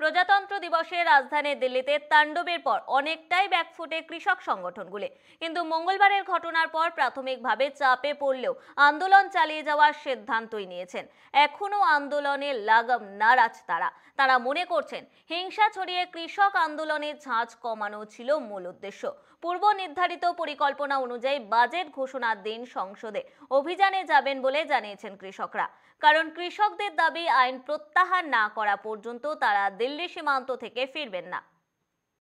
প্রজাতন্ত্র দিবসে রাজধানী দিল্লিতে তাণ্ডবের পর অনেকটাই ব্যাকফুটে কৃষক সংগঠনগুলি কিন্তু মঙ্গলবারের ঘটনার পর প্রাথমিকভাবে চাপে পড়লেও আন্দোলন চালিয়ে যাওয়ার সিদ্ধান্তই নিয়েছেন এখনও আন্দোলনে লাগাম নারাজ তারা তারা মনে করছেন হিংসা ছড়িয়ে কৃষক আন্দোলনের ঝাঁজ কমানো ছিল মূল উদ্দেশ্য পূর্ব নির্ধারিত পরিকল্পনা অনুযায়ী বাজেট ঘোষণার দিন সংসদে অভিযানে যাবেন বলে জানিয়েছেন কৃষকরা কারণ কৃষকদের দাবি আইন প্রত্যাহার না করা পর্যন্ত তারা দিল্লি সীমান্ত থেকে ফিরবেন না